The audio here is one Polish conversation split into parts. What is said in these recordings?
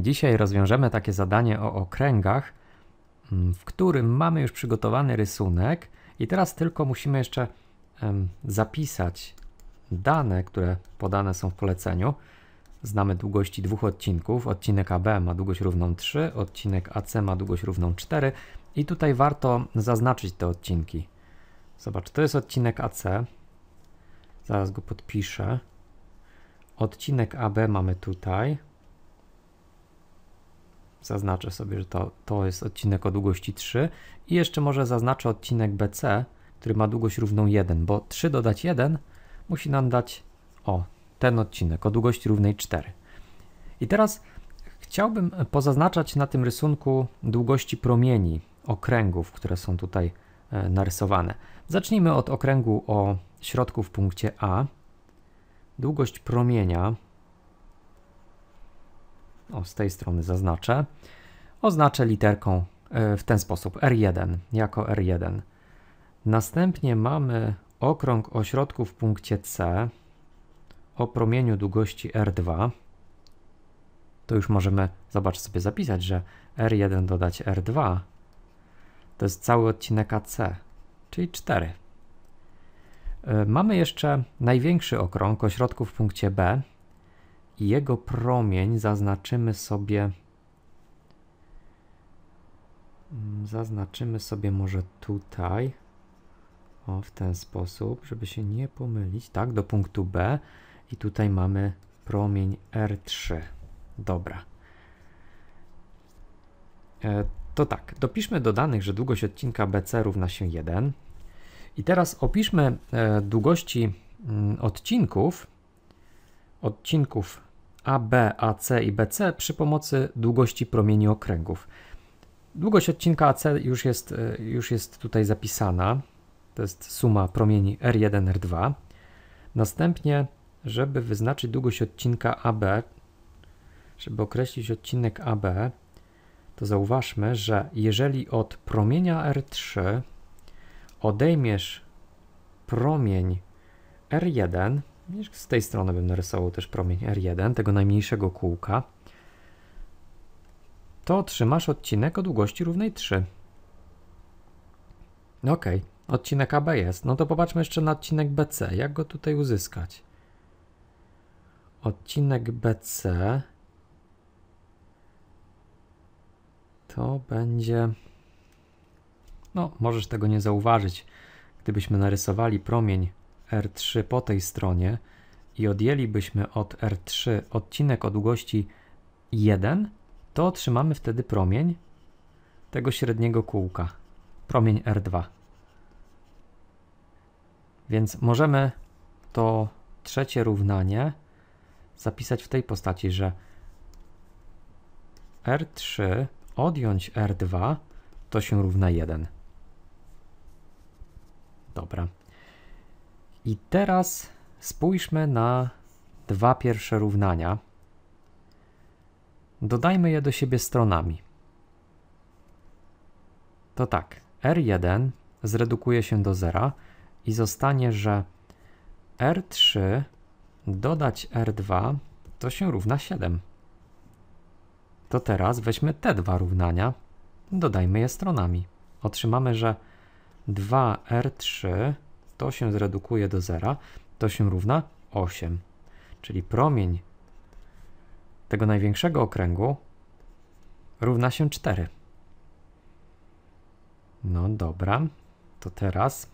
Dzisiaj rozwiążemy takie zadanie o okręgach, mm, w którym mamy już przygotowany rysunek i teraz tylko musimy jeszcze zapisać dane, które podane są w poleceniu. Znamy długości dwóch odcinków. Odcinek AB ma długość równą 3, odcinek AC ma długość równą 4 i tutaj warto zaznaczyć te odcinki. Zobacz, to jest odcinek AC. Zaraz go podpiszę. Odcinek AB mamy tutaj. Zaznaczę sobie, że to, to jest odcinek o długości 3 i jeszcze może zaznaczę odcinek BC, który ma długość równą 1, bo 3 dodać 1 musi nam dać o ten odcinek o długości równej 4. I teraz chciałbym pozaznaczać na tym rysunku długości promieni okręgów, które są tutaj e, narysowane. Zacznijmy od okręgu o środku w punkcie A. Długość promienia o, z tej strony zaznaczę, oznaczę literką e, w ten sposób R1 jako R1. Następnie mamy okrąg ośrodków w punkcie C o promieniu długości R2. To już możemy, zobacz sobie zapisać, że R1 dodać R2 to jest cały odcinek AC, czyli 4. E, mamy jeszcze największy okrąg ośrodków w punkcie B jego promień zaznaczymy sobie mm, zaznaczymy sobie może tutaj o w ten sposób, żeby się nie pomylić, tak, do punktu B i tutaj mamy promień R3. Dobra. E, to tak, dopiszmy do danych, że długość odcinka BC równa się 1. I teraz opiszmy e, długości m, mm, odcinków odcinków AB, AC i BC przy pomocy długości promieni okręgów. Długość odcinka AC już jest, e, już jest tutaj zapisana. To jest suma promieni R1, R2. Następnie, żeby wyznaczyć długość odcinka AB, żeby określić odcinek AB, to zauważmy, że jeżeli od promienia R3 odejmiesz promień R1, z tej strony bym narysował też promień R1, tego najmniejszego kółka. To trzymasz odcinek o długości równej 3. Ok, odcinek AB jest. No to popatrzmy jeszcze na odcinek BC. Jak go tutaj uzyskać? Odcinek BC to będzie... No, możesz tego nie zauważyć. Gdybyśmy narysowali promień R3 po tej stronie i odjęlibyśmy od R3 odcinek o długości 1, to otrzymamy wtedy promień tego średniego kółka, promień R2. Więc możemy to trzecie równanie zapisać w tej postaci, że R3 odjąć R2 to się równa 1. Dobra. I teraz spójrzmy na dwa pierwsze równania. Dodajmy je do siebie stronami. To tak, R1 zredukuje się do zera i zostanie, że R3 dodać R2 to się równa 7. To teraz weźmy te dwa równania, dodajmy je stronami. Otrzymamy, że 2R3 to się zredukuje do zera, to się równa 8. Czyli promień tego największego okręgu równa się 4. No dobra, to teraz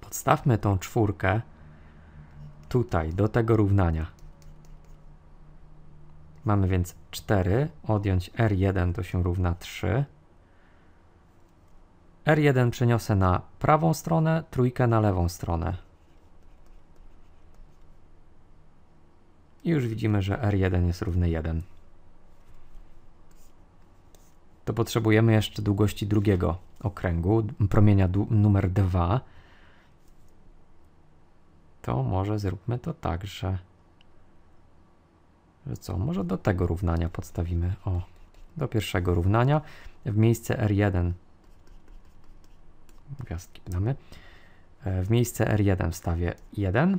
podstawmy tą czwórkę tutaj do tego równania. Mamy więc 4, odjąć R1 to się równa 3. R1 przeniosę na prawą stronę, trójkę na lewą stronę. I już widzimy, że R1 jest równy 1. To potrzebujemy jeszcze długości drugiego okręgu, promienia numer 2. To może zróbmy to tak, że, że co, może do tego równania podstawimy. O, do pierwszego równania. W miejsce R1 gwiazdki damy. E, w miejsce R1 wstawię 1.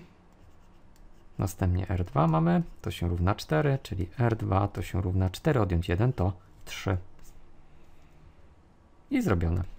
Następnie R2 mamy, to się równa 4, czyli R2 to się równa 4, odjąć 1 to 3. I zrobione.